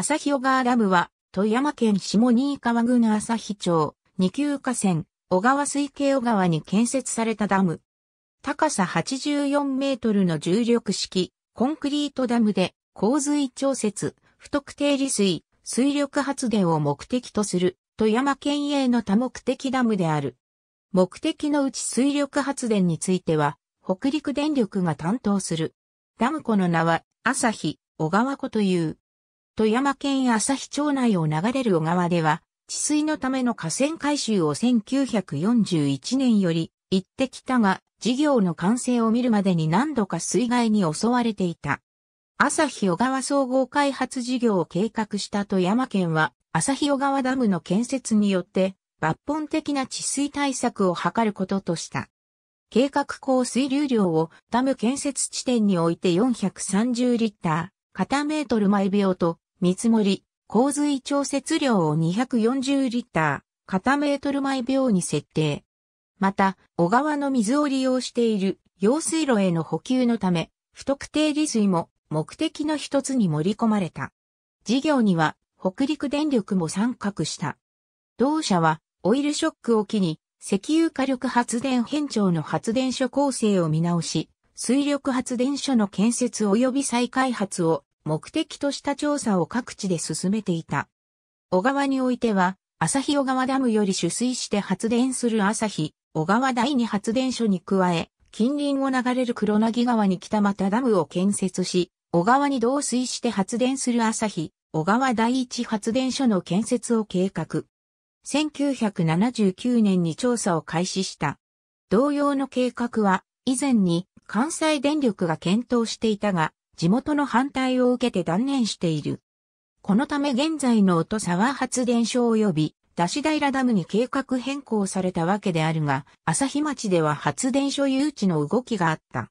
朝日小川ダムは、富山県下新川郡日町、二級河川、小川水系小川に建設されたダム。高さ84メートルの重力式、コンクリートダムで、洪水調節、不特定利水、水力発電を目的とする、富山県営の多目的ダムである。目的のうち水力発電については、北陸電力が担当する。ダム湖の名は、朝日、小川湖という。富山県朝日町内を流れる小川では、治水のための河川改修を1941年より行ってきたが、事業の完成を見るまでに何度か水害に襲われていた。朝日小川総合開発事業を計画した富山県は、朝日小川ダムの建設によって、抜本的な治水対策を図ることとした。計画降水流量をダム建設地点において430リッター、片メートル毎秒と見積もり、洪水調節量を240リッター、片メートル毎秒に設定。また、小川の水を利用している用水路への補給のため、不特定利水も目的の一つに盛り込まれた。事業には北陸電力も参画した。同社はオイルショックを機に石油火力発電変調の発電所構成を見直し、水力発電所の建設及び再開発を目的とした調査を各地で進めていた。小川においては、旭小川ダムより取水して発電する朝日、小川第二発電所に加え、近隣を流れる黒なぎ川に北又ダムを建設し、小川に導水して発電する朝日、小川第一発電所の建設を計画。1979年に調査を開始した。同様の計画は、以前に関西電力が検討していたが、地元の反対を受けて断念している。このため現在の音沢発電所及び出し平ダムに計画変更されたわけであるが、朝日町では発電所誘致の動きがあった。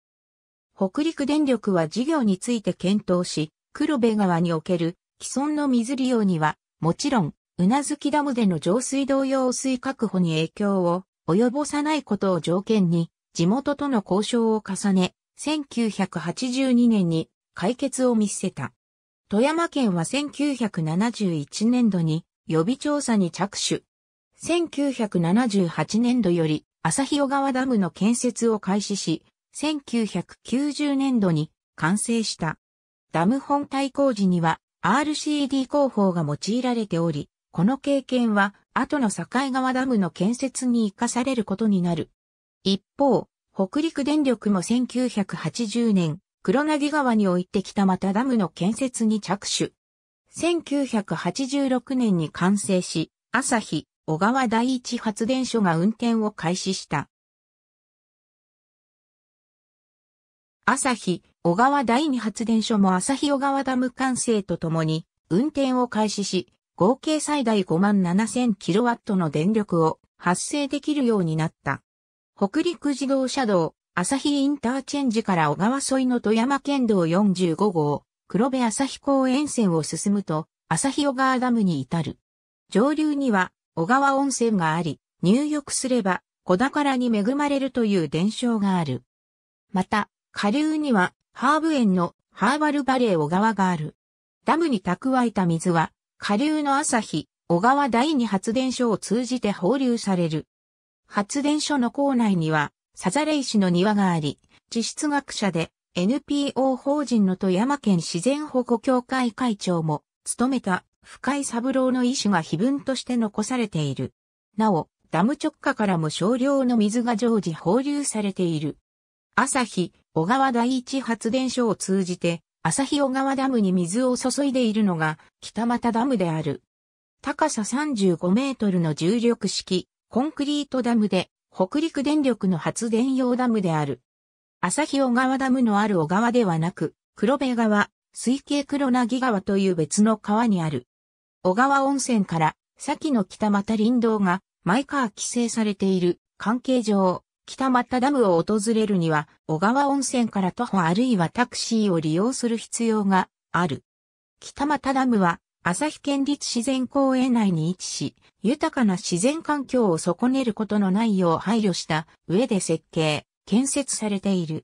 北陸電力は事業について検討し、黒部川における既存の水利用には、もちろん、うなずきダムでの上水道用水確保に影響を及ぼさないことを条件に、地元との交渉を重ね、1982年に解決を見せた。富山県は1971年度に予備調査に着手。1978年度より旭尾川ダムの建設を開始し、1990年度に完成した。ダム本体工事には RCD 工法が用いられており、この経験は後の境川ダムの建設に活かされることになる。一方、北陸電力も1980年、黒薙川に置いてきたまたダムの建設に着手。1986年に完成し、朝日、小川第一発電所が運転を開始した。朝日、小川第二発電所も朝日小川ダム完成とともに運転を開始し、合計最大5万7000キロワットの電力を発生できるようになった。北陸自動車道、朝日インターチェンジから小川沿いの富山県道45号、黒部朝日公園線を進むと、朝日小川ダムに至る。上流には小川温泉があり、入浴すれば小宝に恵まれるという伝承がある。また、下流にはハーブ園のハーバルバレー小川がある。ダムに蓄えた水は、下流の朝日、小川第二発電所を通じて放流される。発電所の構内には、サザレイ氏の庭があり、地質学者で NPO 法人の富山県自然保護協会会長も務めた深井三郎の遺志が碑文として残されている。なお、ダム直下からも少量の水が常時放流されている。朝日、小川第一発電所を通じて、朝日小川ダムに水を注いでいるのが北又ダムである。高さ35メートルの重力式コンクリートダムで北陸電力の発電用ダムである。旭小川ダムのある小川ではなく、黒部川、水系黒なぎ川という別の川にある。小川温泉から、先の北又林道が、毎川規制されている関係上、北又ダムを訪れるには、小川温泉から徒歩あるいはタクシーを利用する必要がある。北又ダムは、旭県立自然公園内に位置し、豊かな自然環境を損ねることのないよう配慮した上で設計、建設されている。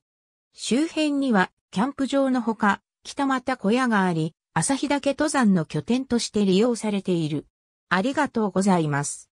周辺には、キャンプ場のほか、北た小屋があり、旭岳登山の拠点として利用されている。ありがとうございます。